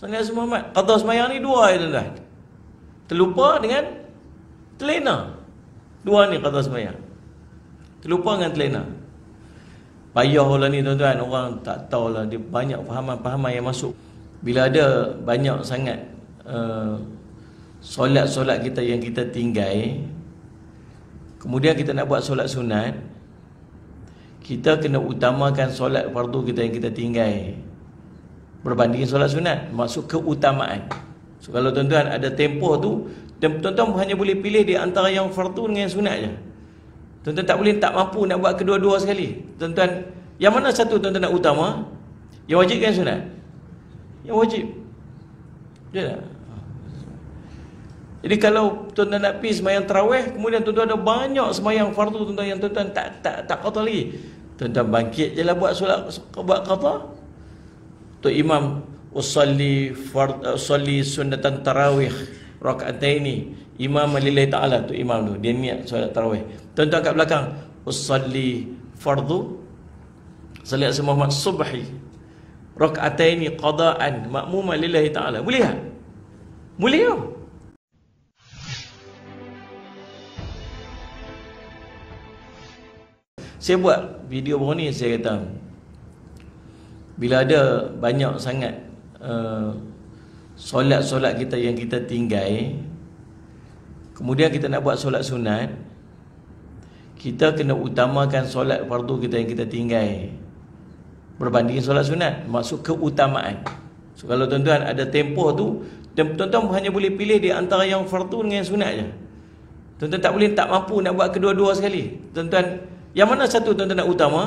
Sunat Nabi Muhammad. Qadar semayang ni dua ya tuan-tuan. Terlupa dengan telena. Dua ni qadar semayang. Terlupa dengan telena. Payah lah ni tuan-tuan. Orang tak tahulah dia banyak fahaman-fahaman yang masuk. Bila ada banyak sangat uh, solat-solat kita yang kita tinggai. Kemudian kita nak buat solat sunat. Kita kena utamakan solat fardu kita yang kita tinggai berbanding solat sunat masuk keutamaan so kalau tuan-tuan ada tempoh tu tuan-tuan hanya boleh pilih di antara yang fardu dengan yang sunat je tuan-tuan tak boleh tak mampu nak buat kedua-dua sekali tuan-tuan yang mana satu tuan-tuan nak utama yang wajib kan sunat yang wajib ya tak jadi kalau tuan-tuan nak pergi semayang terawih kemudian tuan-tuan ada banyak semayang fardu tuan-tuan yang tuan-tuan tak tak tak kata lagi tuan-tuan bangkit je lah buat solat buat kata Tu imam usalli fard eh, usalli sunnatan tarawih ini imam lillahi taala tu imam tu dia niat solat tarawih. tuan kat belakang usalli fardu salat semua subhi ini qadaan makmum lillahi taala. Mulia. Mulia. Saya buat video baru ni saya kata bila ada banyak sangat uh, solat-solat kita yang kita tinggai kemudian kita nak buat solat sunat kita kena utamakan solat fardu kita yang kita tinggai berbanding solat sunat maksud keutamaan so, kalau tuan-tuan ada tempoh tu tuan-tuan hanya boleh pilih di antara yang fardu dengan yang sunat je tuan-tuan tak boleh tak mampu nak buat kedua-dua sekali tuan-tuan yang mana satu tuan-tuan nak utama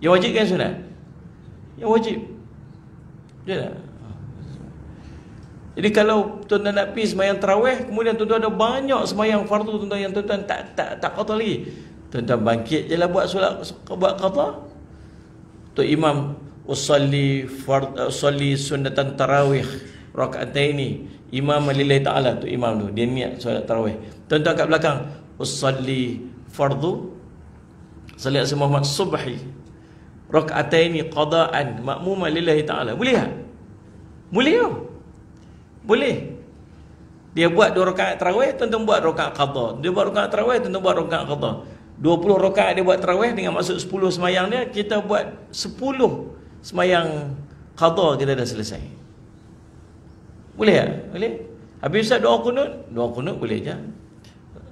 yang wajib sunat yang wajib betul tak jadi kalau tuan-tuan nak pergi semayang terawih kemudian tuan-tuan ada banyak semayang fardu tuan-tuan yang tuan-tuan tak, tak, tak kata lagi tuan-tuan bangkit je lah buat solat buat kata tu imam usalli fard eh, usalli sunnatan tarawih ini imam lillahi taala tu imam tu dia niat solat tarawih tuan-tuan kat belakang usalli fardu salat sunnah subhi rakaataini qadaan makmuman lillahi taala. Boleh tak? Boleh tu. Boleh. Dia buat dua rakaat tarawih, tentu buat rakaat qada. Dia buat rakaat tarawih, tentu tuan buat rakaat qada. 20 rakaat dia buat tarawih dengan maksud 10 semayang dia, kita buat 10 semayang qada kita dah selesai. Boleh tak? Boleh. Habis Ustaz doa kunut? Doa kunut boleh je.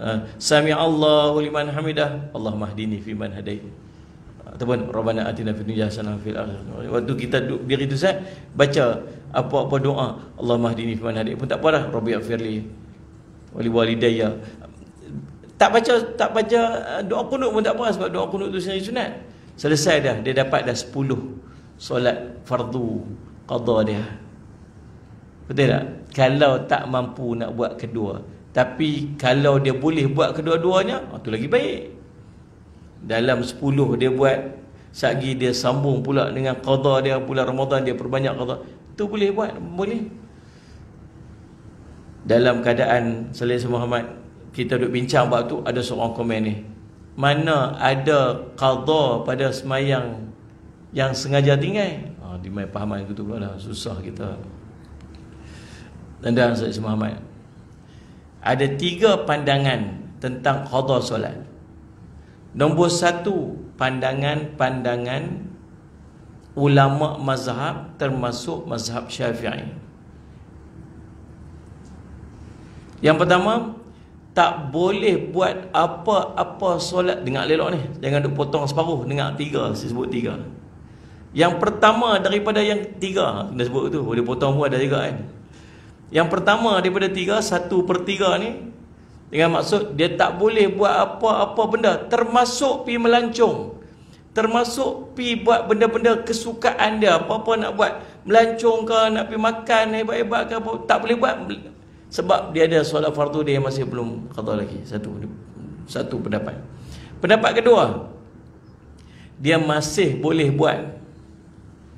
Ha. Sami Allahu liman hamidah. Allah mahdini, fi man hadaita ataupun rabbana atina fid dunya hasanah fil akhirah waktu kita duduk diri tu sat baca apa-apa doa Allah Allahumma hdini fiman hadi pun tak apalah rabbi afirli wali walidayya tak baca tak baca eh, doa kunut pun tak apa sebab doa kunut tu sendiri sunat selesai dah dia dapat dah 10 solat fardu qada dia betul tak kalau tak mampu nak buat kedua tapi kalau dia boleh buat kedua-duanya itu ah, lagi baik dalam sepuluh dia buat sagi dia sambung pula dengan qada dia bulan Ramadan dia perbanyak qada tu boleh buat boleh dalam keadaan selesa Muhammad kita duduk bincang bab tu ada seorang komen ni mana ada qada pada semayang yang sengaja tinggal ah di mai pahaman itu pula dah susah kita dan dan Muhammad ada tiga pandangan tentang qada solat Nombor satu pandangan-pandangan ulama mazhab termasuk mazhab syafi'i. Yang pertama, tak boleh buat apa-apa solat dengar lelok ni. Jangan duk potong separuh dengar tiga, saya sebut tiga. Yang pertama daripada yang tiga, kena sebut tu, boleh potong pun ada juga kan. Yang pertama daripada tiga, satu per tiga ni, dengan maksud dia tak boleh buat apa-apa benda termasuk pi melancung. Termasuk pi buat benda-benda kesukaan dia, apa-apa nak buat, melancung ke, nak pi makan hebat-hebat ke apa, tak boleh buat sebab dia ada solat fardu dia masih belum kata lagi. Satu satu pendapat. Pendapat kedua, dia masih boleh buat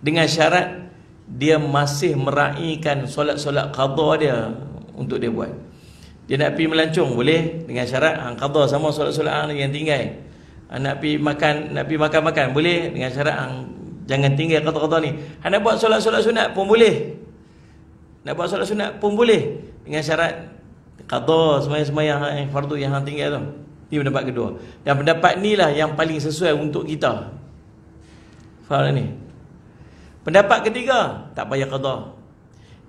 dengan syarat dia masih meraihkan solat-solat qada dia untuk dia buat. Dia nak pergi melancung boleh dengan syarat hang qada sama solat-solat hang yang tinggal. Hang nak pergi makan, nak pergi makan-makan boleh dengan syarat hang jangan tinggal qada-qada ni. Hang nak buat solat-solat sunat pun boleh. Nak buat solat sunat pun boleh dengan syarat qada semaya-semaya yang eh, fardu yang hang tinggal tu. Ini pendapat kedua. Dan pendapat inilah yang paling sesuai untuk kita. Faham ni? Pendapat ketiga, tak payah qada.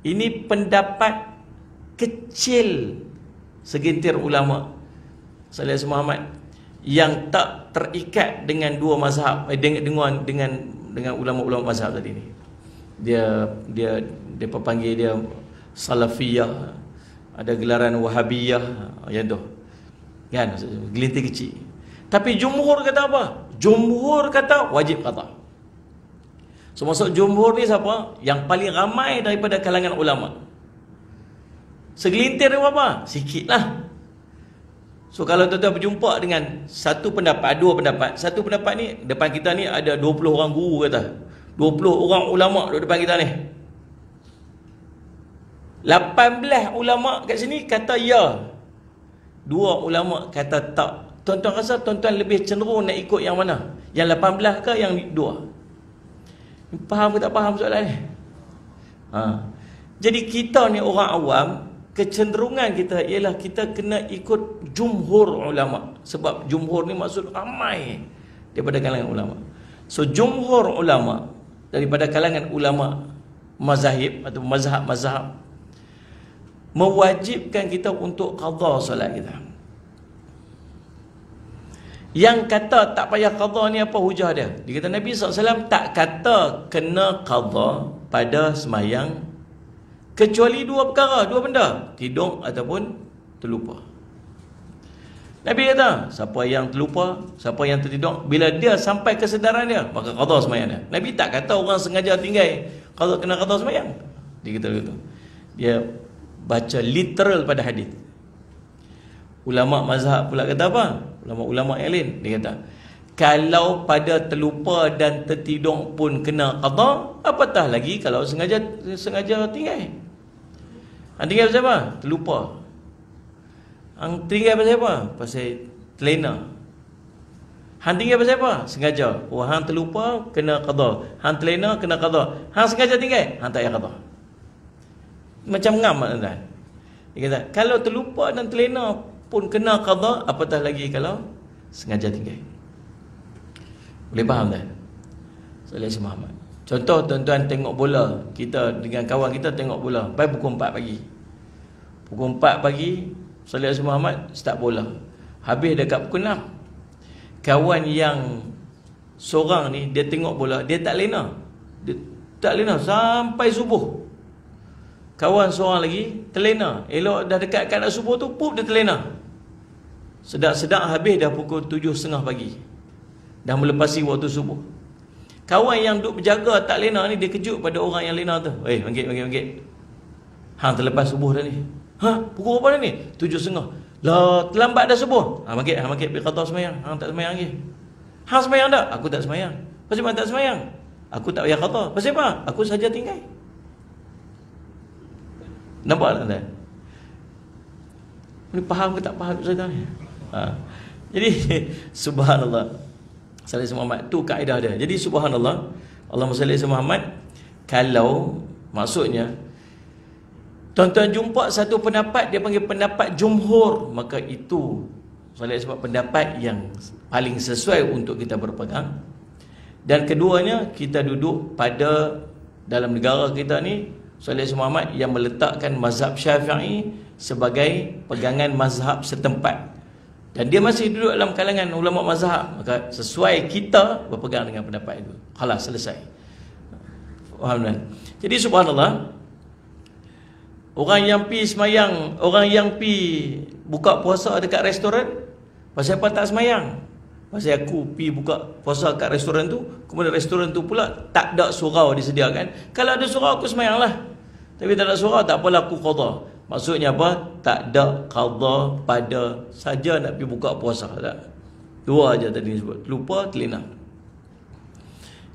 Ini pendapat kecil segintir ulama Salih Muhammad yang tak terikat dengan dua mazhab eh, dengan dengan dengan dengan ulama-ulama mazhab tadi ni. Dia dia depa panggil dia Salafiyah ada gelaran Wahabiyah yang tu. Kan gelintir kecil. Tapi jumhur kata apa? Jumhur kata wajib qada. So jumhur ni siapa? Yang paling ramai daripada kalangan ulama. Segelintir dia apa? Sikit lah So kalau tuan-tuan berjumpa dengan Satu pendapat, dua pendapat Satu pendapat ni, depan kita ni ada 20 orang guru kata 20 orang ulama duduk depan kita ni 18 ulama kat sini kata ya Dua ulama kata tak Tuan-tuan rasa tuan-tuan lebih cenderung nak ikut yang mana? Yang 18 ke yang dua? Faham ke tak faham soalan ni? Ha. Jadi kita ni orang awam kecenderungan kita ialah kita kena ikut jumhur ulama sebab jumhur ni maksud ramai daripada kalangan ulama so jumhur ulama daripada kalangan ulama mazhab atau mazhab-mazhab mewajibkan kita untuk qadha solat kita yang kata tak payah qadha ni apa hujah dia dia kata Nabi SAW tak kata kena qadha pada semayang Kecuali dua perkara, dua benda. Tidur ataupun terlupa. Nabi kata, siapa yang terlupa, siapa yang tertidur, bila dia sampai kesedaran dia, maka qadar semayang dia. Nabi tak kata orang sengaja tinggai. kalau kena qadar semayang. Dia kata begitu. Dia baca literal pada hadis. Ulama mazhab pula kata apa? Ulama-ulama yang lain, dia kata, kalau pada terlupa dan tertidur pun kena qada apatah lagi kalau sengaja sengaja tinggal hang tinggal pasal apa terlupa hang tinggal pasal apa pasal telena hang tinggal pasal apa sengaja oh hang terlupa kena qada hang telena kena qada hang sengaja tinggal hang tak payah qada macam ngam tuan dia kata kalau terlupa dan telena pun kena qada apatah lagi kalau sengaja tinggal boleh faham ya. tak? Soleh Syed Muhammad. Contoh tuan-tuan tengok bola, kita dengan kawan kita tengok bola, pagi pukul 4 pagi. Pukul 4 pagi Soleh Syed Muhammad start bola. Habis dekat pukul 6. Kawan yang seorang ni dia tengok bola, dia tak lena. Dia tak lena sampai subuh. Kawan seorang lagi terlena. Elok dah dekat kat subuh tu, pup dia terlena. Sedak-sedak habis dah pukul 7.30 pagi. Dah melepasi waktu subuh Kawan yang duduk berjaga tak lena ni Dia kejut pada orang yang lena tu Eh bangkit bangkit bangkit Hang terlepas subuh dah ni Ha pukul berapa dah ni Tujuh setengah Lah terlambat dah subuh Ha bangkit ha bangkit Bila kata semayang Hang tak semayang lagi Hang semayang tak Aku tak semayang Pasal mana tak semayang Aku tak payah kata Pasal apa Aku saja tinggal Nampak tak tak Ni faham ke tak faham Ha. Jadi subhanallah. Salih Muhammad tu kaedah dia. Jadi subhanallah Allah Salih Muhammad kalau maksudnya tuan-tuan jumpa satu pendapat dia panggil pendapat jumhur maka itu Salih sebab pendapat yang paling sesuai untuk kita berpegang dan keduanya kita duduk pada dalam negara kita ni Salih Muhammad yang meletakkan mazhab syafi'i sebagai pegangan mazhab setempat dan dia masih duduk dalam kalangan ulama mazhab maka sesuai kita berpegang dengan pendapat itu khalas selesai Alhamdulillah. jadi subhanallah orang yang pi semayang orang yang pi buka puasa dekat restoran pasal apa tak semayang pasal aku pi buka puasa kat restoran tu kemudian restoran tu pula tak ada surau disediakan kalau ada surau aku semayang lah tapi tak ada surau tak apalah aku qadar Maksudnya apa? Tak ada qadha pada saja nak pergi buka puasa tak? Dua aja tadi sebut. Lupa telina.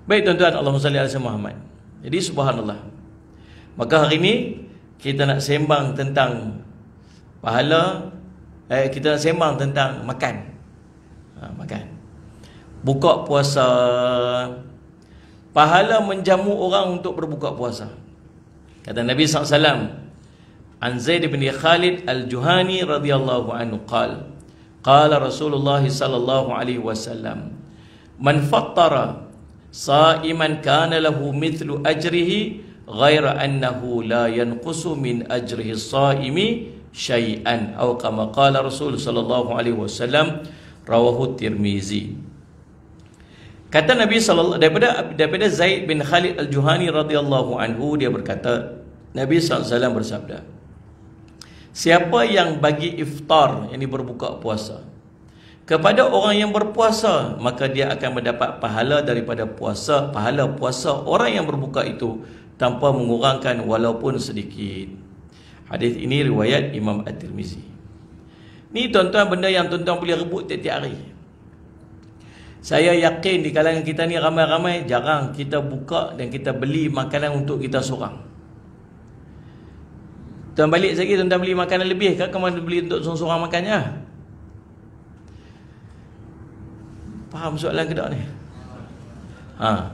Baik tuan-tuan, Allahumma salli ala Muhammad. Jadi subhanallah. Maka hari ini kita nak sembang tentang pahala eh kita nak sembang tentang makan. Ha, makan. Buka puasa pahala menjamu orang untuk berbuka puasa. Kata Nabi SAW عن زيد بن خالد الجهاني رضي الله عنه قال قال رسول الله صلى الله عليه وسلم من فطر صائما كان له مثل أجره غير أنه لا ينقص من أجره الصائم شيئا أو كما قال رسول صلى الله عليه وسلم رواه الترمذي Kata Nabi sallallahu daripada daripada Zaid bin Khalid Al-Juhani radhiyallahu anhu dia berkata Nabi sallallahu alaihi wasallam bersabda Siapa yang bagi iftar Yang berbuka puasa Kepada orang yang berpuasa Maka dia akan mendapat pahala daripada puasa Pahala puasa orang yang berbuka itu Tanpa mengurangkan walaupun sedikit Hadis ini riwayat Imam At-Tirmizi Ni tuan-tuan benda yang tuan-tuan boleh rebut tiap-tiap hari saya yakin di kalangan kita ni ramai-ramai jarang kita buka dan kita beli makanan untuk kita seorang. Tuan balik lagi tuan-tuan beli makanan lebih ke kau beli untuk seorang-seorang makannya? Faham soalan ke tak ni? Ha.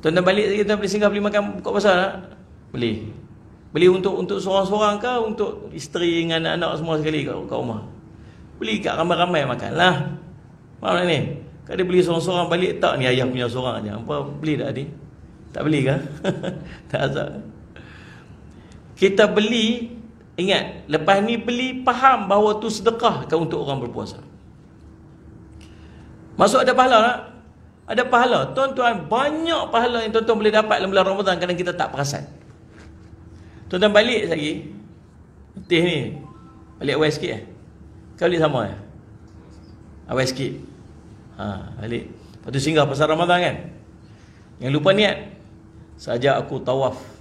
Tuan-tuan balik lagi tuan beli singgah beli makan buka pasar tak? Beli. Beli untuk untuk seorang-seorang ke untuk isteri dengan anak-anak semua sekali kat, kat rumah? Beli kat ramai-ramai makanlah. Faham tak ni? kau dia beli seorang-seorang balik tak ni ayah punya seorang aja. Apa beli tak tadi? Tak beli ke? tak asal kita beli ingat lepas ni beli faham bahawa tu sedekah kan untuk orang berpuasa masuk ada pahala tak? ada pahala tuan-tuan banyak pahala yang tuan-tuan boleh dapat dalam bulan Ramadan kadang kita tak perasan tuan-tuan balik lagi teh ni balik awal sikit eh kau balik sama eh awal sikit ha, balik lepas tu singgah pasal Ramadan kan yang lupa niat saja aku tawaf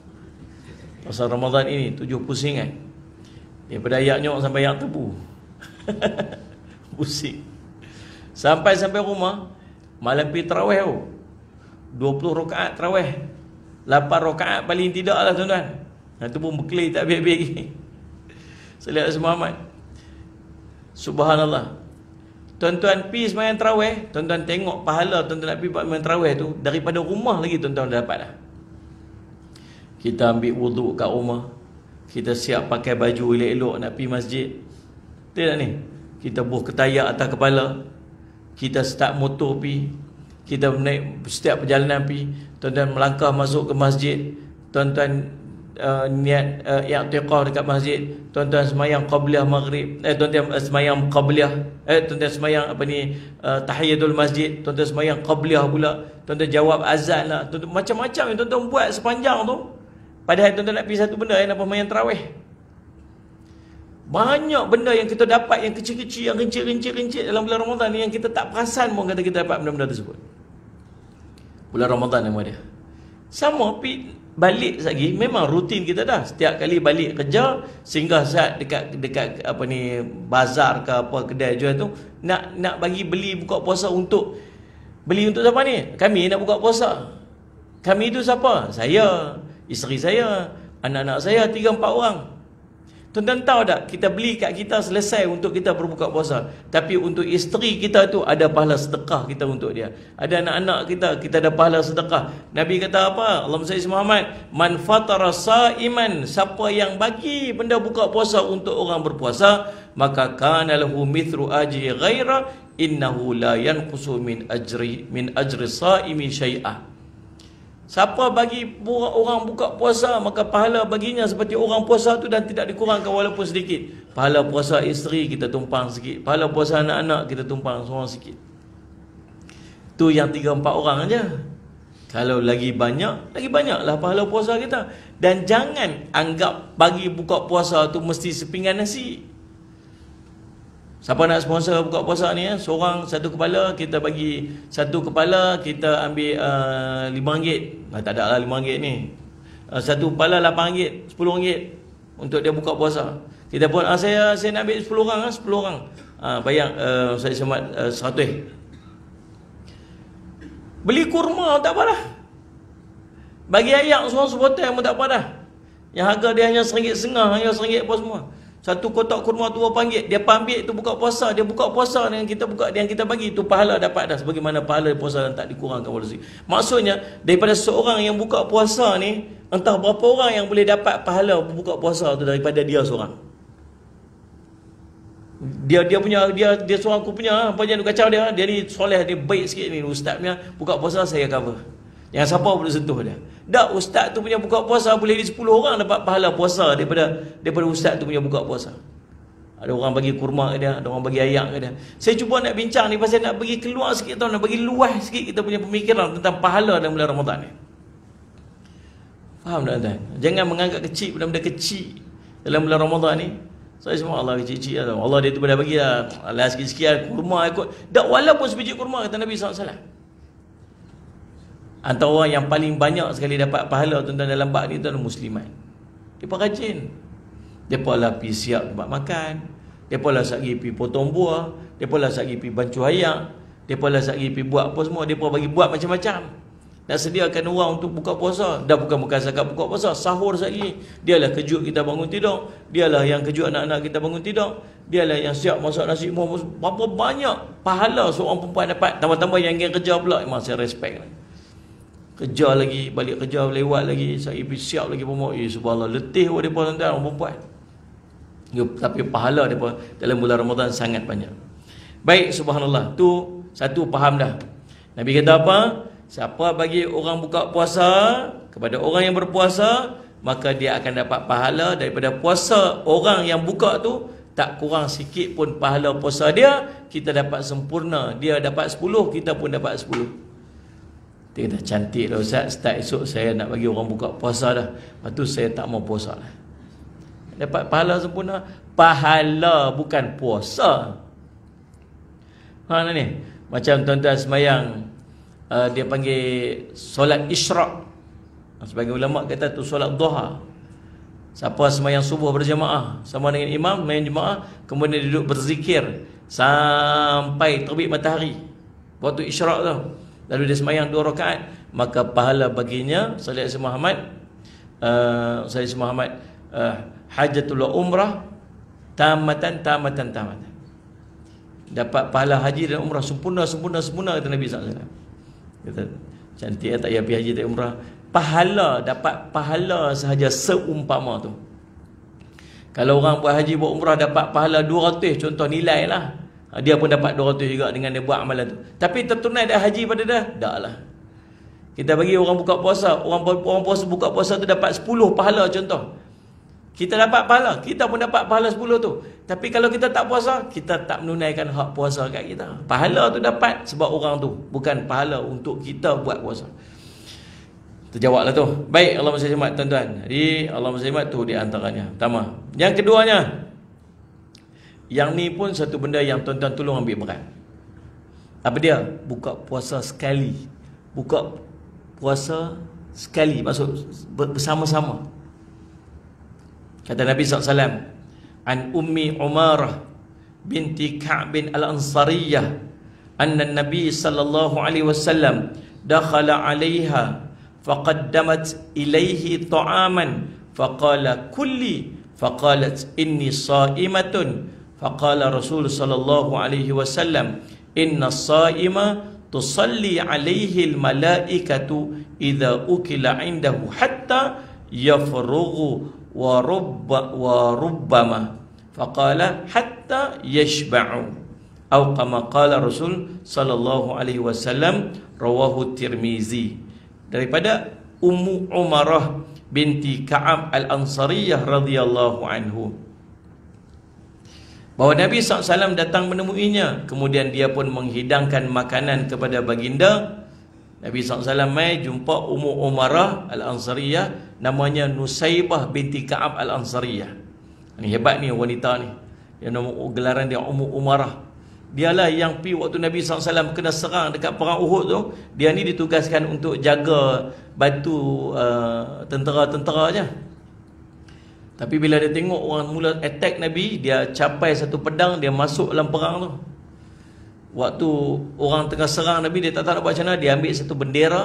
Pasal Ramadan ini tujuh pusingan Daripada ayat nyok sampai ayat tebu Pusing Sampai-sampai rumah Malam pergi terawih tu 20 rokaat terawih 8 rokaat paling tidak lah tuan-tuan Itu pun berkelih tak habis-habis lagi Salih Rasul Muhammad Subhanallah Tuan-tuan pi semayang terawih Tuan-tuan tengok pahala tuan-tuan nak pergi Buat semayang terawih tu Daripada rumah lagi tuan-tuan dah dapat dah kita ambil wuduk kat rumah kita siap pakai baju elok-elok nak pergi masjid tengok ni kita buh ketayak atas kepala kita start motor pergi kita naik setiap perjalanan pergi tuan-tuan melangkah masuk ke masjid tuan-tuan uh, niat uh, i'tiqah dekat masjid tuan-tuan semayang qabliyah maghrib eh tuan-tuan semayang qabliyah eh tuan-tuan semayang apa ni uh, tahiyatul masjid tuan-tuan semayang qabliyah pula tuan-tuan jawab azan lah tuan macam-macam yang tuan-tuan buat sepanjang tu Padahal tuan-tuan nak pergi satu benda yang nak pemain terawih. Banyak benda yang kita dapat yang kecil-kecil, yang rinci-rinci-rinci dalam bulan Ramadan ni yang kita tak perasan pun kata kita dapat benda-benda tersebut. Bulan Ramadan nama dia. Sama tapi balik lagi memang rutin kita dah. Setiap kali balik kerja singgah saat dekat dekat apa ni bazar ke apa kedai jual tu nak nak bagi beli buka puasa untuk beli untuk siapa ni? Kami nak buka puasa. Kami itu siapa? Saya. Isteri saya, anak-anak saya, tiga empat orang. Tuan-tuan tahu tak, kita beli kat kita selesai untuk kita berbuka puasa. Tapi untuk isteri kita tu ada pahala sedekah kita untuk dia. Ada anak-anak kita, kita ada pahala sedekah. Nabi kata apa? Allah SWT, Muhammad, Man fatara sa'iman, siapa yang bagi benda buka puasa untuk orang berpuasa, maka kanalahu mithru aji ghaira, innahu la yanqusu min ajri, min ajri sa'imi syai'ah. Siapa bagi orang buka puasa Maka pahala baginya seperti orang puasa tu Dan tidak dikurangkan walaupun sedikit Pahala puasa isteri kita tumpang sikit Pahala puasa anak-anak kita tumpang seorang sikit Tu yang tiga empat orang aja. Kalau lagi banyak, lagi banyak lah pahala puasa kita. Dan jangan anggap bagi buka puasa tu mesti sepinggan nasi. Siapa nak sponsor buka puasa ni ya? Seorang satu kepala kita bagi satu kepala kita ambil uh, 5 ringgit. Nah, tak ada lah 5 ringgit ni. Uh, satu kepala lapan ringgit, sepuluh ringgit untuk dia buka puasa. Kita pun ah, saya saya nak ambil sepuluh orang ah, sepuluh orang. Ah, bayang uh, saya semat uh, 100. Eh. Beli kurma tak apa dah. Bagi ayam seorang sebotol pun tak apa dah. Yang harga dia hanya rm sengah hanya RM1.50 semua satu kotak kurma tu orang panggil dia ambil tu buka puasa dia buka puasa dengan kita buka yang kita bagi tu pahala dapat dah sebagaimana pahala puasa dan tak dikurangkan oleh rezeki maksudnya daripada seorang yang buka puasa ni entah berapa orang yang boleh dapat pahala buka puasa tu daripada dia seorang dia dia punya dia dia seorang aku punya apa ha, jangan kacau dia ha. dia ni soleh dia baik sikit ni ustaznya buka puasa saya cover yang siapa boleh sentuh dia? Dak ustaz tu punya buka puasa boleh di 10 orang dapat pahala puasa daripada daripada ustaz tu punya buka puasa. Ada orang bagi kurma ke dia, ada orang bagi ayam ke dia. Saya cuba nak bincang ni pasal nak bagi keluar sikit tau, nak bagi luas sikit kita punya pemikiran tentang pahala dalam bulan Ramadan ni. Faham tak tuan? Jangan menganggap kecil benda-benda kecil dalam bulan Ramadan ni. Saya semua Allah kecil-kecil lah Allah dia tu pada bagi lah. Alah sikit-sikit lah kurma ikut. Dak walaupun sebiji kurma kata Nabi SAW. Antara orang yang paling banyak sekali dapat pahala tuan-tuan dalam bak ni tuan muslimat. Depa rajin. Depa lah pi siap tempat makan, depa lah sat pi potong buah, depa lah sat pi bancu hayak, depa lah sat pi buat apa semua, depa bagi buat macam-macam. Dan sediakan orang untuk buka puasa Dah bukan bukan sakat buka puasa Sahur sehari Dialah kejut kita bangun tidur Dialah yang kejut anak-anak kita bangun tidur Dialah yang siap masak nasi Berapa banyak pahala seorang perempuan dapat Tambah-tambah yang ingin kerja pula Masih saya respect kerja lagi balik kerja lewat lagi saya pergi siap lagi pun eh subhanallah letih buat depa tuan-tuan orang perempuan ya, tapi pahala depa dalam bulan Ramadan sangat banyak baik subhanallah tu satu faham dah nabi kata apa siapa bagi orang buka puasa kepada orang yang berpuasa maka dia akan dapat pahala daripada puasa orang yang buka tu tak kurang sikit pun pahala puasa dia kita dapat sempurna dia dapat 10 kita pun dapat 10 dia kata cantik lah Ustaz Start esok saya nak bagi orang buka puasa dah Lepas tu saya tak mau puasa lah Dapat pahala sempurna Pahala bukan puasa Ha ni Macam tuan-tuan semayang uh, Dia panggil Solat isyrak Sebagai ulama kata tu solat duha Siapa semayang subuh berjemaah Sama dengan imam main jemaah Kemudian duduk berzikir Sampai terbit matahari Waktu isyrak tu lalu dia semayang dua rakaat maka pahala baginya salat Isa Muhammad uh, salat Isa Muhammad uh, hajatul umrah tamatan tamatan tamatan dapat pahala haji dan umrah sempurna sempurna sempurna kata Nabi SAW kata cantik ya, tak payah pergi haji tak umrah pahala dapat pahala sahaja seumpama tu kalau orang buat haji buat umrah dapat pahala 200 contoh nilai lah Ah, dia pun dapat 200 juga dengan dia buat amalan tu tapi tertunai dah haji pada dah dah lah kita bagi orang buka puasa orang orang puasa buka puasa tu dapat 10 pahala contoh kita dapat pahala kita pun dapat pahala 10 tu tapi kalau kita tak puasa kita tak menunaikan hak puasa kat kita pahala tu dapat sebab orang tu bukan pahala untuk kita buat puasa terjawablah tu baik Allah mesti tuan-tuan jadi Allah mesti tu di antaranya pertama yang keduanya yang ni pun satu benda yang tuan-tuan tolong ambil berat. Apa dia? Buka puasa sekali. Buka puasa sekali. Maksud bersama-sama. Kata Nabi SAW. An Ummi Umarah binti Ka'b bin Al-Ansariyah. Anna Nabi sallallahu alaihi wasallam dakhala 'alayha faqaddamat ilayhi ta'aman faqala kulli faqalat inni sha'imatun so فقال رسول صلى الله عليه وسلم إن الصائم تصلي عليه الملائكة إذا أكل عنده حتى يفرغ ورب وربما فقال حتى يشبع أو كما قال رسول صلى الله عليه وسلم رواه الترمذي daripada أم عمرة binti كعب الأنصارية رضي الله عنه bahawa Nabi SAW datang menemuinya Kemudian dia pun menghidangkan makanan kepada baginda Nabi SAW mai jumpa Ummu Umarah Al-Ansariyah Namanya Nusaibah binti Ka'ab Al-Ansariyah Ini hebat ni wanita ni Yang nama gelaran dia Ummu Umarah Dialah yang pi waktu Nabi SAW kena serang dekat perang Uhud tu Dia ni ditugaskan untuk jaga batu uh, tentera-tentera je tapi bila dia tengok orang mula attack Nabi, dia capai satu pedang, dia masuk dalam perang tu. Waktu orang tengah serang Nabi, dia tak tahu nak buat macam mana, dia ambil satu bendera.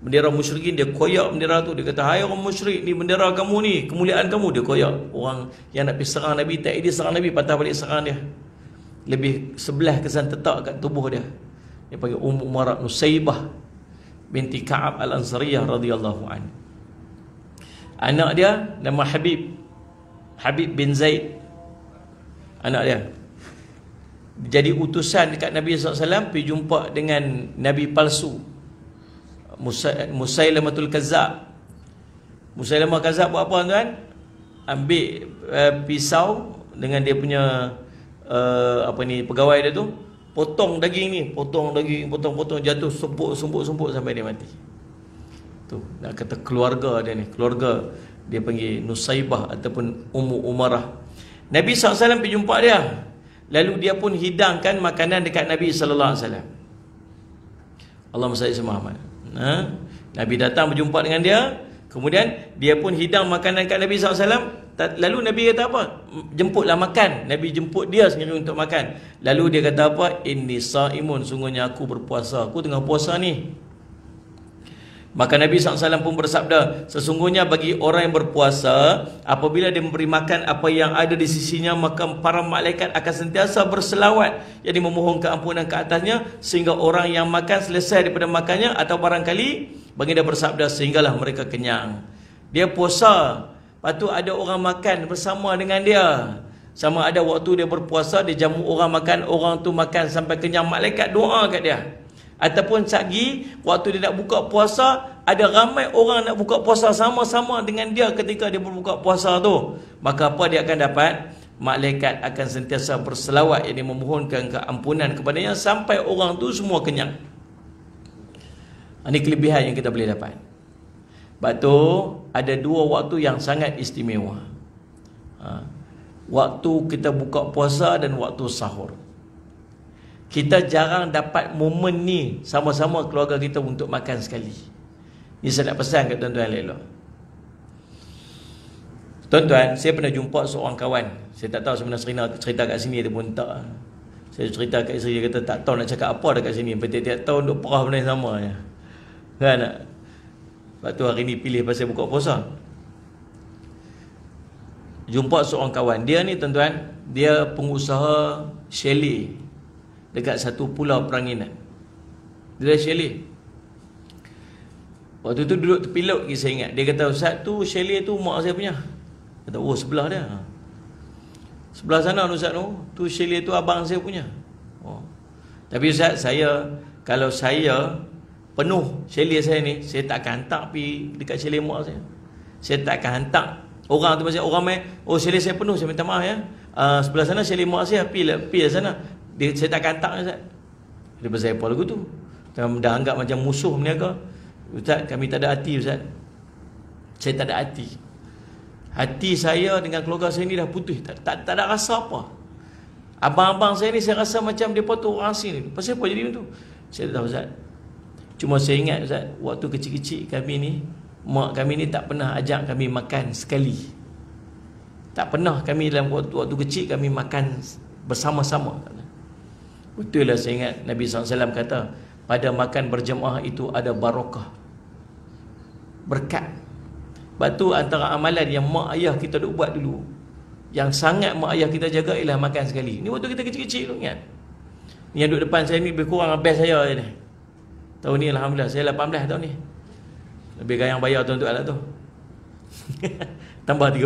Bendera musyrikin, dia koyak bendera tu. Dia kata, hai orang musyrik, ni bendera kamu ni, kemuliaan kamu. Dia koyak orang yang nak pergi serang Nabi, tak dia serang Nabi, patah balik serang dia. Lebih sebelah kesan tetap kat tubuh dia. Dia panggil Ummu Umar Nusaybah binti Ka'ab Al-Ansariyah radhiyallahu anhu. Anak dia nama Habib Habib bin Zaid anak dia jadi utusan dekat Nabi SAW pergi jumpa dengan Nabi palsu Musailamatul Kazab Musailamatul Kazab buat apa tuan? ambil uh, pisau dengan dia punya uh, apa ni pegawai dia tu potong daging ni potong daging potong-potong jatuh sumpuk-sumpuk-sumpuk sampai dia mati tu nak kata keluarga dia ni keluarga dia panggil Nusaibah ataupun Ummu Umarah Nabi SAW pergi jumpa dia lalu dia pun hidangkan makanan dekat Nabi SAW Allahumma salli sama Muhammad ha? Nabi datang berjumpa dengan dia kemudian dia pun hidang makanan dekat Nabi SAW lalu Nabi kata apa? jemputlah makan Nabi jemput dia sendiri untuk makan lalu dia kata apa? ini sa'imun sungguhnya aku berpuasa aku tengah puasa ni Maka Nabi SAW pun bersabda, sesungguhnya bagi orang yang berpuasa, apabila dia memberi makan apa yang ada di sisinya, maka para malaikat akan sentiasa berselawat. Jadi memohon keampunan ke atasnya, sehingga orang yang makan selesai daripada makannya, atau barangkali, baginda bersabda, sehinggalah mereka kenyang. Dia puasa, lepas tu ada orang makan bersama dengan dia. Sama ada waktu dia berpuasa, dia jamu orang makan, orang tu makan sampai kenyang, malaikat doa kat dia. Ataupun sagi waktu dia nak buka puasa ada ramai orang nak buka puasa sama-sama dengan dia ketika dia berbuka puasa tu. Maka apa dia akan dapat? Malaikat akan sentiasa berselawat yang memohonkan keampunan kepada yang sampai orang tu semua kenyang. Ini kelebihan yang kita boleh dapat. Batu ada dua waktu yang sangat istimewa. Ha. Waktu kita buka puasa dan waktu sahur kita jarang dapat momen ni sama-sama keluarga kita untuk makan sekali. Ni saya nak pesan kepada tuan-tuan elok. Tuan-tuan, saya pernah jumpa seorang kawan. Saya tak tahu sebenarnya Serina cerita kat sini dia pun tak. Saya cerita kat isteri dia kata tak tahu nak cakap apa dekat sini. Sampai tiap-tiap tahun duk perah benda yang sama. Ya. Kan? Sebab tu hari ni pilih pasal buka puasa. Jumpa seorang kawan. Dia ni tuan-tuan, dia pengusaha Shelley dekat satu pulau peranginan. Dia dah Shelley. Waktu tu duduk tepi laut lagi saya ingat. Dia kata, Ustaz tu Shelley tu mak saya punya. Kata, oh sebelah dia. Sebelah sana tu Ustaz tu, tu Shelley tu abang saya punya. Oh. Tapi Ustaz, saya, kalau saya penuh Shelley saya ni, saya tak akan hantar pi dekat Shelley mak saya. Saya tak akan hantar. Orang tu macam orang main, oh Shelley saya penuh, saya minta maaf ya. Uh, sebelah sana Shelley mak saya, pi lah, pi lah sana. Dia saya tak kantak ni Ustaz. Dia pasal apa lagu tu? Dan dah anggap macam musuh meniaga. Ustaz, kami tak ada hati Ustaz. Saya tak ada hati. Hati saya dengan keluarga saya ni dah putus. Tak, tak, tak ada rasa apa. Abang-abang saya ni saya rasa macam dia potong orang sini. Pasal apa jadi tu? Saya tak tahu Ustaz. Cuma saya ingat Ustaz, waktu kecil-kecil kami ni, mak kami ni tak pernah ajak kami makan sekali. Tak pernah kami dalam waktu, waktu kecil kami makan bersama-sama. Betullah saya ingat Nabi SAW kata Pada makan berjemaah itu ada barakah Berkat Sebab tu antara amalan yang mak ayah kita dah buat dulu Yang sangat mak ayah kita jaga ialah makan sekali Ini waktu kita kecil-kecil tu ingat Ni yang duduk depan saya ni lebih kurang best saya je ni Tahun ni Alhamdulillah saya 18 tahun ni Lebih gayang bayar tuan tuan lah tu Tambah 30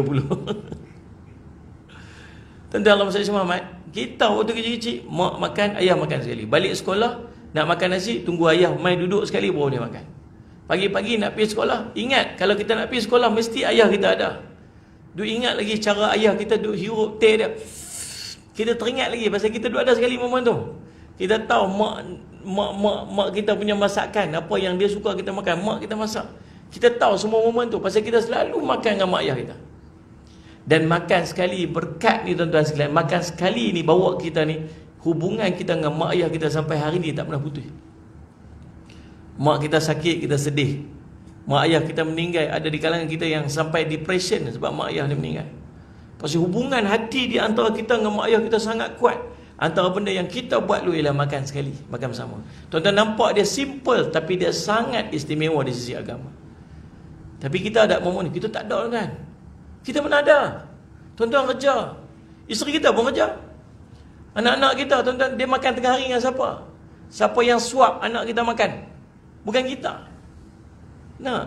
Tentang Allah SWT kita waktu kecil-kecil mak makan ayah makan sekali balik sekolah nak makan nasi tunggu ayah main duduk sekali baru dia makan pagi-pagi nak pergi sekolah ingat kalau kita nak pergi sekolah mesti ayah kita ada duk ingat lagi cara ayah kita duk hirup teh dia kita teringat lagi pasal kita duk ada sekali momen tu kita tahu mak mak mak mak kita punya masakan apa yang dia suka kita makan mak kita masak kita tahu semua momen tu pasal kita selalu makan dengan mak ayah kita dan makan sekali berkat ni tuan-tuan sekalian makan sekali ni bawa kita ni hubungan kita dengan mak ayah kita sampai hari ni tak pernah putus mak kita sakit kita sedih mak ayah kita meninggal ada di kalangan kita yang sampai depression sebab mak ayah dia meninggal pasti hubungan hati di antara kita dengan mak ayah kita sangat kuat antara benda yang kita buat dulu ialah makan sekali makan bersama tuan-tuan nampak dia simple tapi dia sangat istimewa di sisi agama tapi kita tak memenuhi kita tak ada kan kita pun ada. Tuan-tuan kerja. Isteri kita pun kerja. Anak-anak kita, tuan-tuan, dia makan tengah hari dengan siapa? Siapa yang suap anak kita makan? Bukan kita. Nah.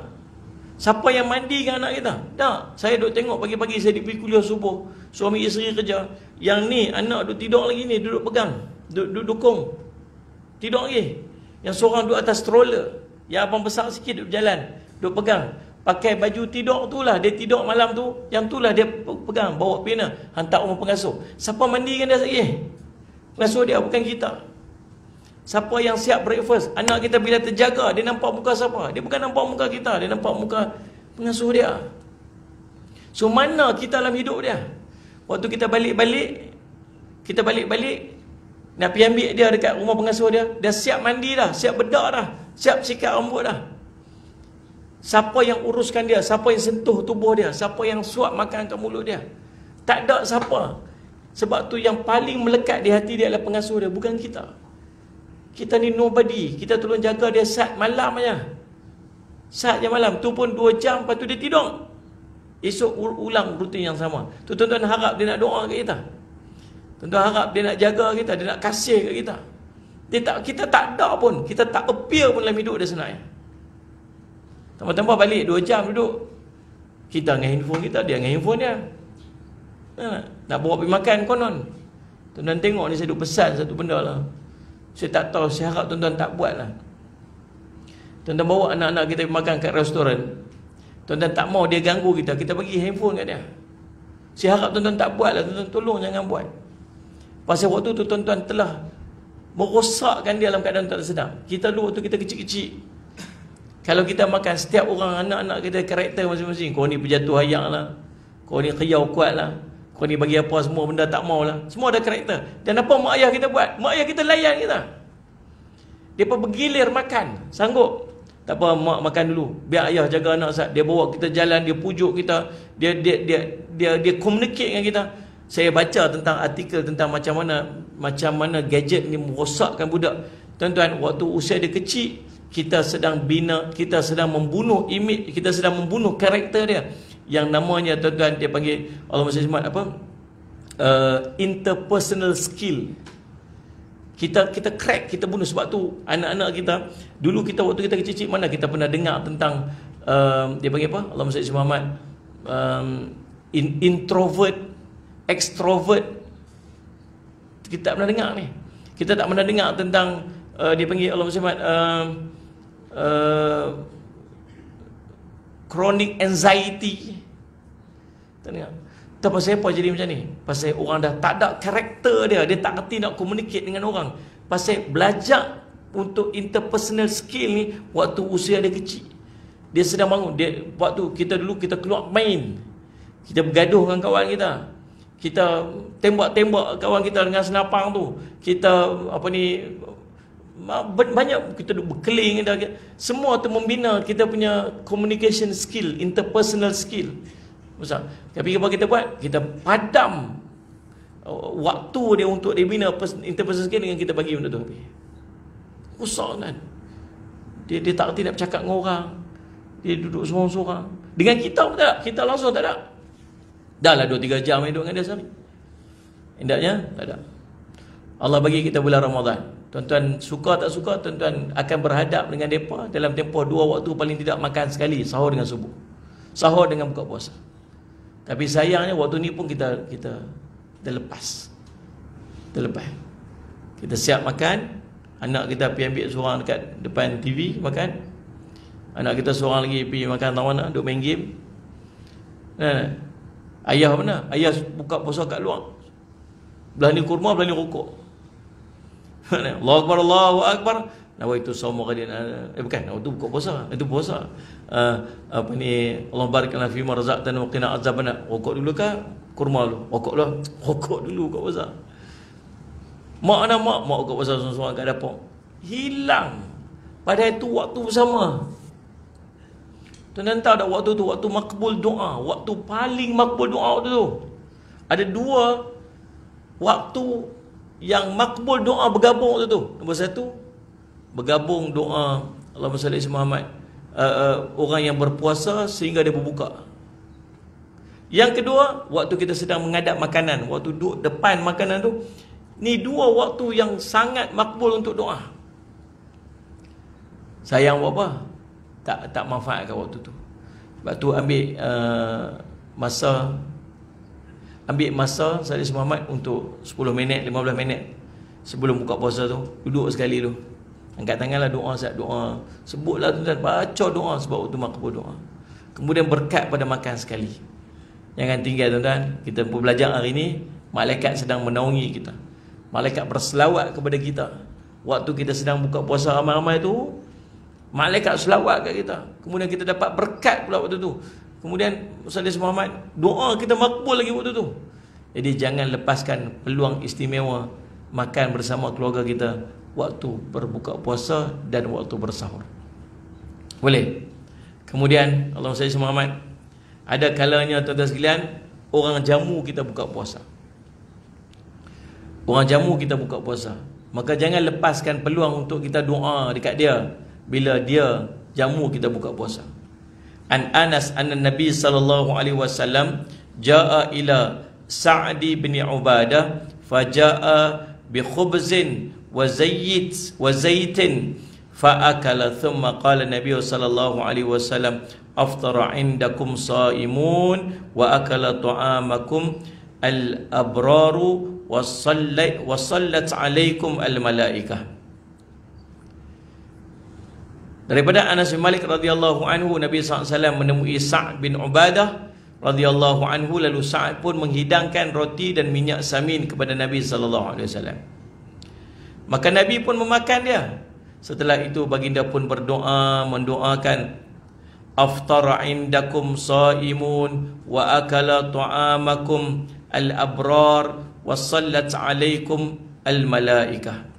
Siapa yang mandi dengan anak kita? Tak. Saya duduk tengok pagi-pagi saya pergi kuliah subuh. Suami isteri kerja. Yang ni anak duduk tidur lagi ni. Duduk pegang. Duduk, duduk dukung. Tidur lagi. Yang seorang duduk atas stroller. Yang abang besar sikit duduk jalan. Duduk pegang pakai baju tidur tu lah dia tidur malam tu yang tu lah dia pegang bawa pena hantar rumah pengasuh siapa mandi kan dia sakit eh, pengasuh dia bukan kita siapa yang siap breakfast anak kita bila terjaga dia nampak muka siapa dia bukan nampak muka kita dia nampak muka pengasuh dia so mana kita dalam hidup dia waktu kita balik-balik kita balik-balik nak pergi ambil dia dekat rumah pengasuh dia dia siap mandi dah siap bedak dah siap sikat rambut dah Siapa yang uruskan dia? Siapa yang sentuh tubuh dia? Siapa yang suap makan ke mulut dia? Tak ada siapa. Sebab tu yang paling melekat di hati dia adalah pengasuh dia. Bukan kita. Kita ni nobody. Kita tolong jaga dia saat malam aja. Saat je malam. Tu pun dua jam lepas tu dia tidur. Esok ulang rutin yang sama. Tu tuan-tuan harap dia nak doa ke kita. Tuan-tuan harap dia nak jaga kita. Dia nak kasih ke kita. Dia tak, kita tak ada pun. Kita tak appear pun dalam hidup dia sebenarnya. Tambah-tambah balik 2 jam duduk Kita dengan handphone kita Dia dengan handphone dia Nak, ha, nak bawa pergi makan konon Tuan-tuan tengok ni saya duk pesan satu benda lah Saya tak tahu Saya harap tuan-tuan tak buat lah Tuan-tuan bawa anak-anak kita pergi makan kat restoran Tuan-tuan tak mau dia ganggu kita Kita bagi handphone kat dia Saya harap tuan-tuan tak buat lah Tuan-tuan tolong jangan buat Pasal waktu tu tuan-tuan telah Merosakkan dia dalam keadaan tak sedap Kita dulu waktu kita kecil-kecil kalau kita makan setiap orang anak-anak kita karakter masing-masing. Kau ni berjatuh hayang lah. Kau ni kiau kuat lah. Kau ni bagi apa semua benda tak mau lah. Semua ada karakter. Dan apa mak ayah kita buat? Mak ayah kita layan kita. Dia pun bergilir makan. Sanggup. Tak apa mak makan dulu. Biar ayah jaga anak sat. Dia bawa kita jalan, dia pujuk kita, dia dia dia dia dia communicate dengan kita. Saya baca tentang artikel tentang macam mana macam mana gadget ni merosakkan budak. Tuan-tuan, waktu usia dia kecil, kita sedang bina, kita sedang membunuh imej, kita sedang membunuh karakter dia yang namanya tuan-tuan dia panggil Allah Maha Sesmat apa? Uh, interpersonal skill. Kita kita crack, kita bunuh sebab tu anak-anak kita dulu kita waktu kita kecil-kecil mana kita pernah dengar tentang uh, dia panggil apa? Allah Maha Sesmat um, eh, in, introvert extrovert kita tak pernah dengar ni. Kita tak pernah dengar tentang uh, dia panggil Allah Maha Sesmat uh, Eh, chronic anxiety tengok apa pasal apa jadi macam ni pasal orang dah tak ada karakter dia dia tak kerti nak communicate dengan orang pasal belajar untuk interpersonal skill ni waktu usia dia kecil dia sedang bangun dia waktu kita dulu kita keluar main kita bergaduh dengan kawan kita kita tembak-tembak kawan kita dengan senapang tu kita apa ni banyak kita duk berkeling dah semua tu membina kita punya communication skill interpersonal skill Ustaz tapi apa kita buat kita padam uh, waktu dia untuk dia bina interpersonal skill dengan kita bagi benda tu habis kan dia, dia tak erti nak bercakap dengan orang dia duduk seorang-seorang dengan kita pun tak kita langsung tak ada dah lah 2-3 jam hidup dengan dia sehari endaknya tak ada Allah bagi kita bulan Ramadan tuan-tuan suka tak suka tuan-tuan akan berhadap dengan mereka dalam tempoh dua waktu paling tidak makan sekali sahur dengan subuh sahur dengan buka puasa tapi sayangnya waktu ni pun kita kita terlepas terlepas kita siap makan anak kita pergi ambil seorang dekat depan TV makan anak kita seorang lagi pergi makan tawana mana duduk main game nah, nah. ayah mana ayah buka puasa kat luar belah ni kurma belah ni rokok Allah Akbar, Allahu Akbar. Nawa itu semua kali eh bukan itu buka puasa itu puasa uh, apa ni Allah barakallahu fi ma razaqtana wa qina azabana rokok dulu kan, kurma dulu rokok lah rokok dulu buka puasa mak nak mak mak buka puasa seorang-seorang kat dapur hilang pada itu waktu bersama tuan tahu tak waktu tu waktu makbul doa waktu paling makbul doa waktu tu ada dua waktu yang makbul doa bergabung tu tu. Nombor satu bergabung doa Allah salli ala Muhammad uh, uh, orang yang berpuasa sehingga dia berbuka. Yang kedua, waktu kita sedang mengadap makanan, waktu duduk depan makanan tu, ni dua waktu yang sangat makbul untuk doa. Sayang buat apa? Tak tak manfaatkan waktu tu. Sebab tu ambil uh, masa ambil masa Salih Muhammad untuk 10 minit, 15 minit sebelum buka puasa tu, duduk sekali tu. Angkat tangan lah doa sat doa. Sebutlah tu dan baca doa sebab waktu makbul doa. Kemudian berkat pada makan sekali. Jangan tinggal tuan-tuan, kita pun belajar hari ini malaikat sedang menaungi kita. Malaikat berselawat kepada kita. Waktu kita sedang buka puasa ramai-ramai tu, malaikat selawat kat kita. Kemudian kita dapat berkat pula waktu tu. Kemudian Ustaz Muhammad Doa kita makbul lagi waktu tu Jadi jangan lepaskan peluang istimewa Makan bersama keluarga kita Waktu berbuka puasa Dan waktu bersahur Boleh Kemudian Allah SWT Muhammad Ada kalanya tuan-tuan sekalian Orang jamu kita buka puasa Orang jamu kita buka puasa Maka jangan lepaskan peluang untuk kita doa dekat dia Bila dia jamu kita buka puasa an Anas anna Nabi sallallahu alaihi wasallam jaa ila Sa'd bin Ubadah fa jaa bi khubzin wa zayt wa zaitin fa akala thumma qala Nabi sallallahu alaihi wasallam aftara indakum sa'imun wa akala ta'amakum al abraru wa sallat alaikum al malaikah Daripada Anas bin Malik radhiyallahu anhu Nabi SAW menemui Sa' bin Ubadah radhiyallahu anhu lalu Sa' pun menghidangkan roti dan minyak samin kepada Nabi saw. Maka Nabi pun memakan dia. Setelah itu baginda pun berdoa mendoakan Aftar indakum sa'imun wa akala ta'amakum al-abrar wa sallat alaikum al-malaikah.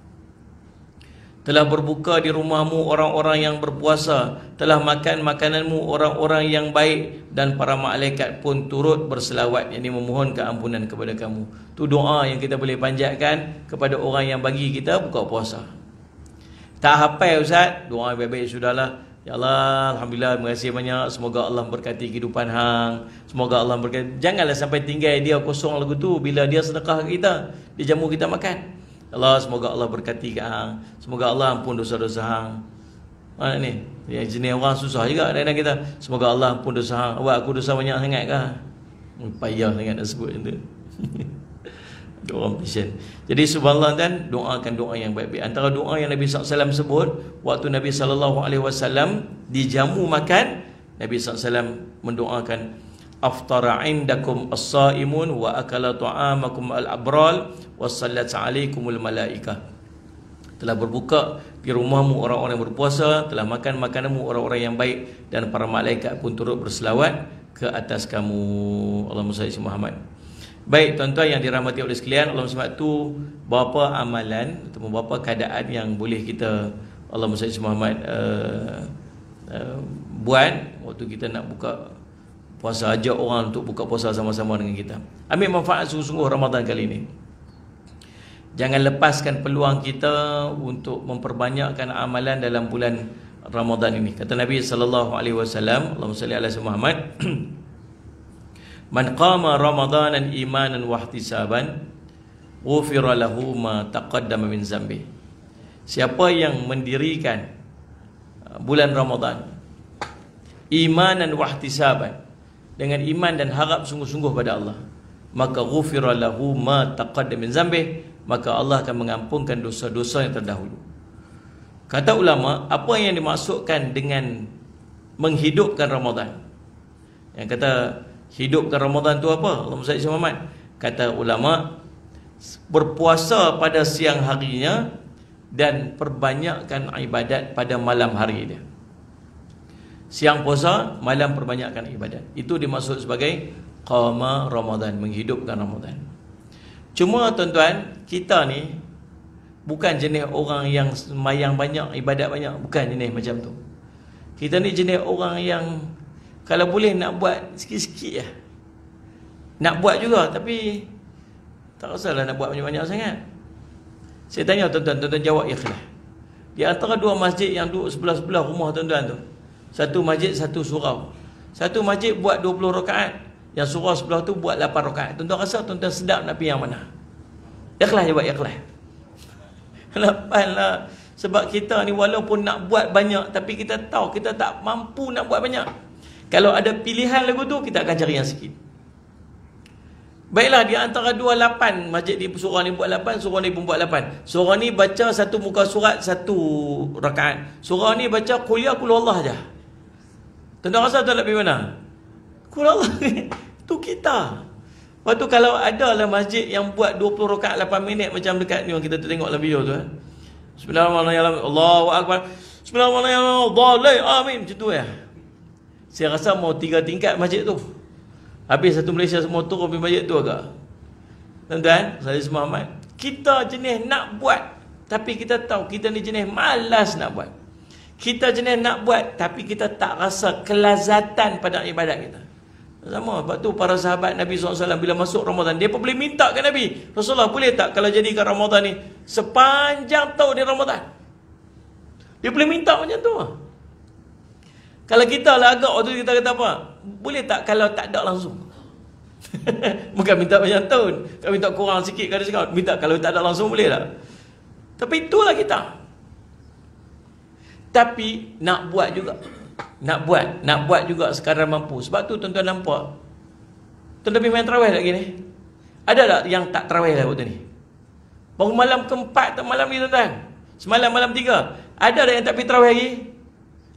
Telah berbuka di rumahmu orang-orang yang berpuasa Telah makan makananmu orang-orang yang baik Dan para malaikat pun turut berselawat Yang ini memohon keampunan kepada kamu Itu doa yang kita boleh panjatkan Kepada orang yang bagi kita buka puasa Tak apa ya Ustaz Doa baik-baik sudahlah Ya Allah, Alhamdulillah, terima kasih banyak Semoga Allah berkati kehidupan hang Semoga Allah berkati Janganlah sampai tinggal dia kosong lagu tu Bila dia sedekah kita Dia jamu kita makan Allah semoga Allah berkati kan. Semoga Allah ampun dosa-dosa hang. Mana ni? Ya jenis orang susah juga dan kita semoga Allah ampun dosa hang. Awak aku dosa banyak sangat kah? Hmm, payah sangat nak sebut itu. doa orang pisan. Jadi subhanallah dan doakan doa yang baik-baik. Antara doa yang Nabi SAW sebut waktu Nabi SAW alaihi wasallam dijamu makan Nabi SAW mendoakan aftara indakum as-saimun wa akala tu'amakum al-abral wa sallat alaikumul malaika. telah berbuka di rumahmu orang-orang yang berpuasa telah makan makananmu orang-orang yang baik dan para malaikat pun turut berselawat ke atas kamu Allahumma salli Muhammad Baik tuan-tuan yang dirahmati oleh sekalian Allah SWT tu Berapa amalan Atau berapa keadaan yang boleh kita Allah SWT Muhammad uh, uh, Buat Waktu kita nak buka puasa ajak orang untuk buka puasa sama-sama dengan kita ambil manfaat sungguh-sungguh Ramadan kali ini jangan lepaskan peluang kita untuk memperbanyakkan amalan dalam bulan Ramadan ini kata Nabi sallallahu alaihi wasallam Allahumma salli ala Muhammad man qama ramadanan imanan wa ihtisaban ghufira lahu ma taqaddama min zambi siapa yang mendirikan uh, bulan Ramadan imanan wa ihtisaban dengan iman dan harap sungguh-sungguh pada Allah maka ghufira lahu ma taqaddam min zambi maka Allah akan mengampunkan dosa-dosa yang terdahulu kata ulama apa yang dimasukkan dengan menghidupkan Ramadan yang kata hidupkan Ramadan tu apa Allah Musa Muhammad kata ulama berpuasa pada siang harinya dan perbanyakkan ibadat pada malam harinya dia siang puasa, malam perbanyakkan ibadat. Itu dimaksud sebagai qama Ramadan, menghidupkan Ramadan. Cuma tuan-tuan, kita ni bukan jenis orang yang mayang banyak, ibadat banyak. Bukan jenis macam tu. Kita ni jenis orang yang kalau boleh nak buat sikit-sikit lah. Nak buat juga tapi tak usahlah nak buat banyak-banyak sangat. Saya tanya tuan-tuan, tuan-tuan jawab ikhlas. Di antara dua masjid yang duduk sebelah-sebelah rumah tuan-tuan tu, satu masjid satu surau Satu masjid buat 20 rakaat Yang surau sebelah tu buat 8 rakaat Tuan-tuan rasa tuan-tuan sedap nak pergi yang mana Ikhlas jawab ikhlas Lapan lah Sebab kita ni walaupun nak buat banyak Tapi kita tahu kita tak mampu nak buat banyak Kalau ada pilihan lagu tu Kita akan cari yang sikit Baiklah, di antara dua lapan masjid di surah ni buat lapan, surah ni pun buat lapan. Surah ni baca satu muka surat, satu rakaat. Surah ni baca kuliah ya Allah je. Tuan-tuan rasa tuan nak pergi mana? Kura Allah ni. Tu kita. Lepas tu kalau ada lah masjid yang buat 20 rokat 8 minit macam dekat ni. Kita tengok lah video tu. Eh. Bismillahirrahmanirrahim. Allahu Akbar. Bismillahirrahmanirrahim. Dhalai. Amin. Macam tu ya. Eh. Saya rasa mau tiga tingkat masjid tu. Habis satu Malaysia semua tu pergi masjid tu agak. Tuan-tuan, saya semua amat. Kita jenis nak buat. Tapi kita tahu kita ni jenis malas nak buat. Kita jenis nak buat tapi kita tak rasa kelazatan pada ibadat kita. Sama, sebab tu para sahabat Nabi SAW bila masuk Ramadan, dia pun boleh minta ke Nabi. Rasulullah boleh tak kalau jadikan Ramadan ni sepanjang tahun di Ramadan? Dia boleh minta macam tu. Kalau kita lah agak waktu kita kata apa? Boleh tak kalau tak ada langsung? Bukan minta macam tu. Kalau minta kurang sikit kadang-kadang. Minta kalau tak ada langsung boleh tak? Tapi itulah Kita tapi nak buat juga nak buat nak buat juga sekarang mampu sebab tu tuan-tuan nampak tuan lebih main terawih lagi ni ada tak yang tak terawih lah waktu ni baru malam keempat tak malam ni tuan-tuan semalam malam tiga ada tak yang tak pergi terawih lagi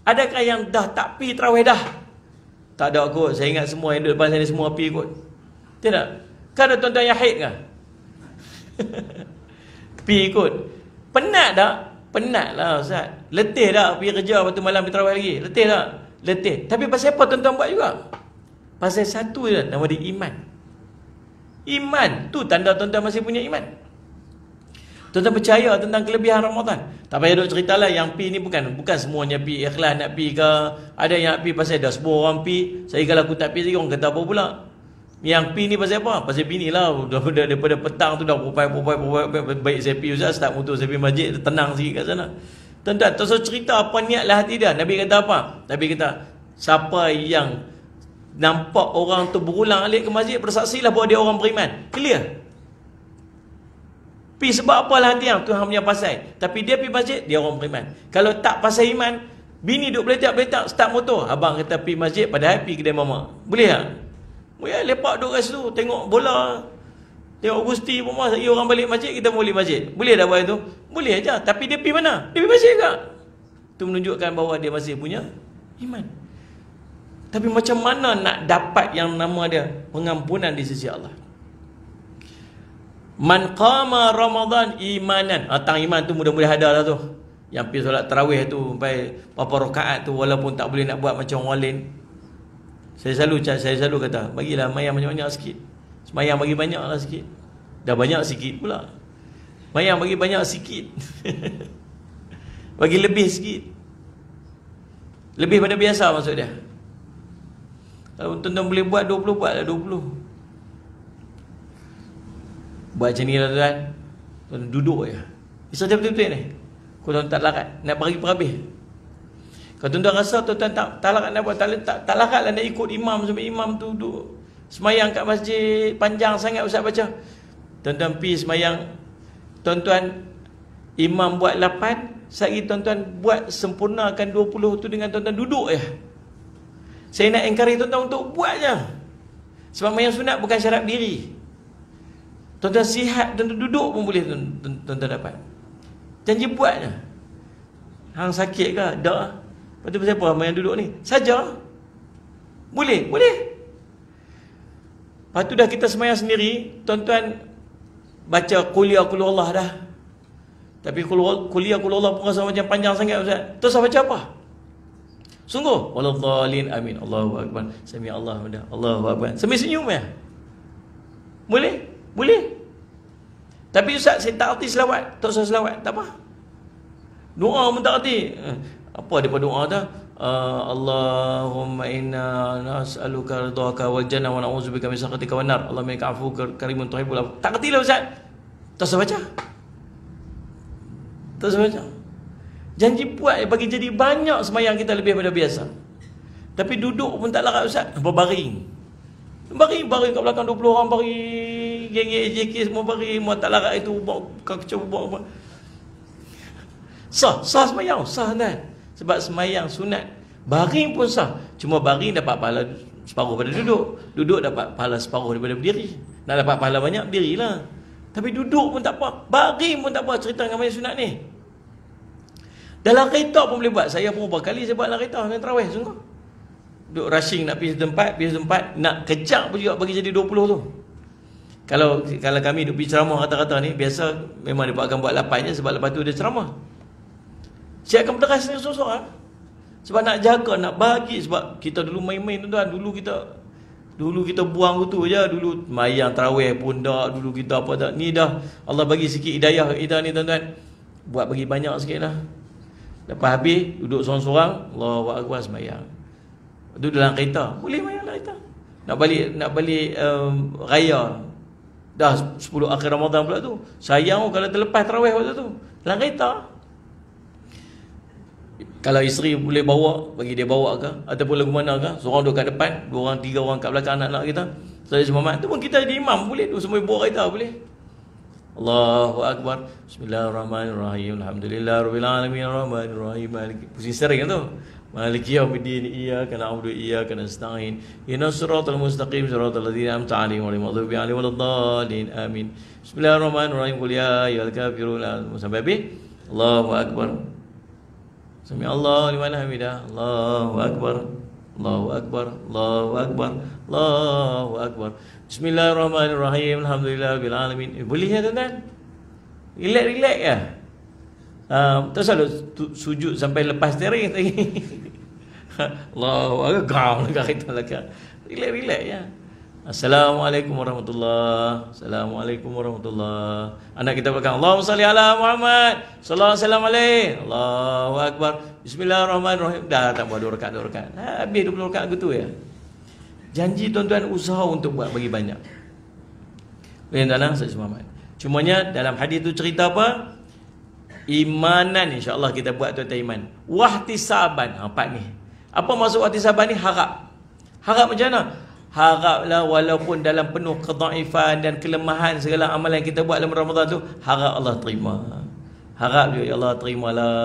adakah yang dah tak pergi terawih dah tak ada kot saya ingat semua yang duduk depan sana semua pergi kot tidak kan ada tuan-tuan yang haid kan pergi kot penat tak Penatlah Ustaz. Letih dah pergi kerja lepas malam pergi terawih lagi. Letih tak? Letih. Tapi pasal apa tuan-tuan buat juga? Pasal satu je nama dia iman. Iman. tu tanda tuan-tuan masih punya iman. Tuan-tuan percaya tentang kelebihan Ramadan. Tak payah duk cerita lah yang pi ni bukan bukan semuanya pi ikhlas nak pi ke. Ada yang pi pasal dah sebuah orang pi. Saya kalau aku tak pi lagi orang kata apa pula. Yang P ni pasal apa? Pasal bini lah daripada, daripada petang tu dah pupai pupai pupai Baik saya pergi Ustaz Start mutu saya pergi masjid Tenang sikit kat sana Tuan-tuan Terus cerita apa niat lah hati dia Nabi kata apa? Nabi kata Siapa yang Nampak orang tu berulang alik ke masjid persaksilah bahawa dia orang beriman Clear? Pi sebab apa lah hati yang Tuhan punya pasal Tapi dia pergi masjid Dia orang beriman Kalau tak pasal iman Bini duduk beletak-beletak Start motor Abang kata pergi masjid Padahal pergi kedai mama Boleh tak? Ha? Mereka eh, lepak duduk kat situ Tengok bola Tengok gusti Mereka lagi orang balik masjid Kita boleh masjid Boleh tak buat itu? Boleh aja. Tapi dia pergi mana? Dia pergi masjid kak Itu menunjukkan bahawa dia masih punya Iman Tapi macam mana nak dapat yang nama dia Pengampunan di sisi Allah Man qama Ramadan imanan ah, Tang iman tu mudah mudah ada lah tu Yang pergi solat terawih tu Sampai berapa rokaat tu Walaupun tak boleh nak buat macam orang lain saya selalu saya selalu kata, bagilah mayang banyak-banyak sikit. Semayang bagi banyaklah sikit. Dah banyak sikit pula. Mayang bagi banyak sikit. bagi lebih sikit. Lebih pada biasa maksud dia. Kalau tuan-tuan boleh buat 20 buatlah 20. Buat macam ni lah tuan. Tuan duduk je. Isa dia betul-betul ni. Kau tuan tak larat. Nak pergi perhabis. Kalau tuan-tuan rasa tuan-tuan tak talarat nak buat talarat tak, tak larat lah nak ikut imam sebab imam tu duduk semayang kat masjid panjang sangat usah baca. Tuan-tuan pi semayang tuan-tuan imam buat 8 sehari tuan-tuan buat sempurnakan 20 tu dengan tuan-tuan duduk ya. Saya nak encourage tuan-tuan untuk buat je. Sebab semayang sunat bukan syarat diri. Tuan-tuan sihat tuan-tuan duduk pun boleh tuan-tuan dapat. Janji buat je. Hang sakit ke? Dah. Lepas tu siapa ramai yang duduk ni? Saja. Boleh? Boleh. Lepas tu dah kita semayang sendiri, tuan-tuan baca kuliah kulullah dah. Tapi kuliah kulullah pun rasa macam panjang sangat. Ustaz. Terus baca apa? Sungguh. Walaupun amin. Allahu Akbar. Sami Allah. Allahu Akbar. Sambil senyum ya. Boleh? Boleh? Tapi Ustaz, saya tak arti selawat. Tak usah selawat. Tak apa. Doa pun tak arti apa ada pada doa dah uh, Allahumma inna nas'aluka ridhaka wal jannah wa na'udzubika min sakhatika wan nar Allahumma inka 'afuka karimun tuhibbul afu tak ketilah ustaz tak usah baca tak usah baca janji buat bagi jadi banyak semayang kita lebih daripada biasa tapi duduk pun tak larat ustaz berbaring Baring, baring kat belakang 20 orang baring. Geng-geng AJK semua baring. Mau tak larat itu, buat kacau, buat apa. Sah, sah semayang. Sah, kan? Nah. Sebab semayang sunat Baring pun sah Cuma baring dapat pahala separuh pada duduk Duduk dapat pahala separuh daripada berdiri Nak dapat pahala banyak, berdirilah Tapi duduk pun tak apa Baring pun tak apa cerita dengan banyak sunat ni Dalam kereta pun boleh buat Saya pun beberapa kali saya buat dalam kereta dengan terawih sungguh Duduk rushing nak pergi tempat, pergi tempat Nak kejar pun juga bagi jadi 20 tu kalau kalau kami duk bicara ceramah kata-kata ni biasa memang dia akan buat lapan je sebab lepas tu dia ceramah. Saya akan berderas sendiri seorang-seorang ah. Sebab nak jaga, nak bagi Sebab kita dulu main-main tuan-tuan Dulu kita Dulu kita buang tu je Dulu mayang terawih pun tak Dulu kita apa tak Ni dah Allah bagi sikit hidayah kita ni tuan-tuan Buat bagi banyak sikit lah Lepas habis Duduk seorang-seorang Allah buat aku semayang Duduk dalam kereta Boleh mayang lah kita Nak balik Nak balik um, Raya Dah 10 akhir Ramadan pula tu Sayang oh, kalau terlepas terawih waktu tu Dalam kereta kalau isteri boleh bawa bagi dia bawa ke ataupun lagu mana ke seorang duduk kat depan dua orang tiga orang kat belakang anak-anak kita saya so, semua tu pun kita jadi imam boleh tu semua buat kita boleh Allahu akbar bismillahirrahmanirrahim alhamdulillah rabbil alamin arrahmanirrahim maliki pusing sering tu maliki yaumiddin iyyaka na'budu iyyaka nasta'in ihdinas siratal mustaqim siratal ladzina an'amta 'alaihim ghairil maghdubi 'alaihim waladdallin amin bismillahirrahmanirrahim qul ya ayyuhal kafirun sampai habis Allahu akbar Sami Allahu liman hamidah. Allahu akbar. Allahu akbar. Allahu akbar. Allahu akbar. Bismillahirrahmanirrahim. Alhamdulillah bil alamin. Eh, boleh ya tuan-tuan? Relax-relax ya. Um, tak selalu tu, sujud sampai lepas tering tadi. Allahu akbar. Gaul kita lah kan. Lah, lah. Relax-relax ya. Assalamualaikum warahmatullahi Assalamualaikum warahmatullahi Anak kita belakang Allahumma salli ala Muhammad Sallallahu wasallam alaihi Allahu akbar Bismillahirrahmanirrahim Dah tak buat dua rekat dua rekat Habis dua rekat gitu ya Janji tuan-tuan usaha untuk buat bagi banyak Lain tanah Ustaz Muhammad Cumanya dalam hadis tu cerita apa Imanan insyaAllah kita buat tuan-tuan iman Wahtisaban ha, Empat ni Apa maksud wahtisaban ni harap Harap macam mana haraplah walaupun dalam penuh kedaifan dan kelemahan segala amalan kita buat dalam Ramadan tu harap Allah terima harap dia ya Allah terimalah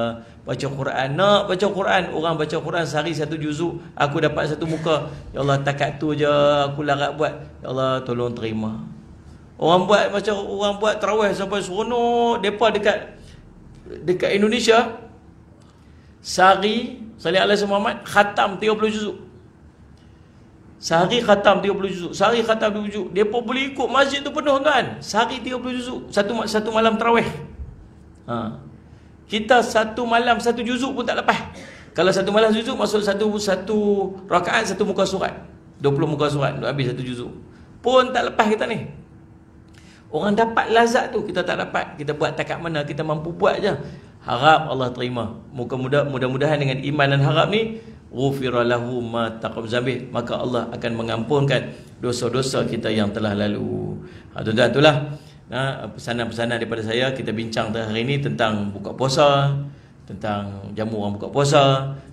baca Quran nak baca Quran orang baca Quran sehari satu juzuk aku dapat satu muka ya Allah takat tu je aku larat buat ya Allah tolong terima orang buat macam orang buat terawih sampai seronok depa dekat dekat Indonesia sehari Salih Alaihi Muhammad khatam 30 juzuk Sehari khatam 30 juzuk. Sehari khatam 30 juzuk. Dia pun boleh ikut masjid tu penuh tuan. Sehari 30 juzuk. Satu satu malam terawih. Ha. Kita satu malam satu juzuk pun tak lepas. Kalau satu malam juzuk maksud satu satu rakaat satu muka surat. 20 muka surat untuk habis satu juzuk. Pun tak lepas kita ni. Orang dapat lazat tu kita tak dapat. Kita buat takat mana kita mampu buat je. Harap Allah terima. mudah-mudahan dengan iman dan harap ni ghufira lahu ma taqab maka Allah akan mengampunkan dosa-dosa kita yang telah lalu. Ha tuan-tuan itulah ha, pesanan-pesanan daripada saya kita bincang hari ini tentang buka puasa, tentang jamu orang buka puasa,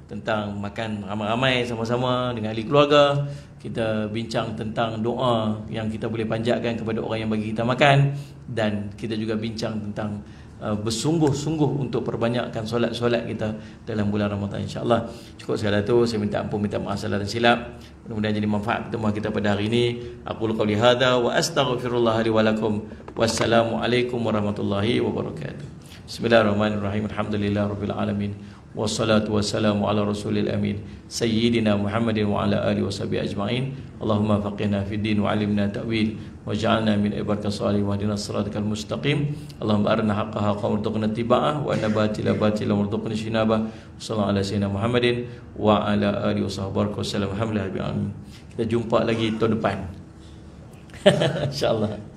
tentang makan ramai-ramai sama-sama dengan ahli keluarga. Kita bincang tentang doa yang kita boleh panjatkan kepada orang yang bagi kita makan dan kita juga bincang tentang Uh, bersungguh-sungguh untuk perbanyakkan solat-solat kita dalam bulan Ramadan insya-Allah. Cukup segala itu saya minta ampun minta maaf salah dan silap. Mudah-mudahan jadi manfaat pertemuan kita pada hari ini. Aku qauli hadza wa astaghfirullah li wa lakum. Wassalamualaikum warahmatullahi wabarakatuh. Bismillahirrahmanirrahim. Alhamdulillahirabbil alamin. Wassalatu wassalamu ala rasulil amin Sayyidina Muhammadin wa ala alihi wa ajma'in Allahumma faqihna fid din wa alimna ta'wil waj'alna min ibadikas salihin wahdina siratal mustaqim Allahumma arina haqqa haqqa warzuqna ittiba'ah wa nabatila batila batila warzuqna ijtinabah sallallahu ala sayyidina Muhammadin wa ala alihi washabbihi wasallam alhamdulillah amin kita jumpa lagi tahun depan insyaallah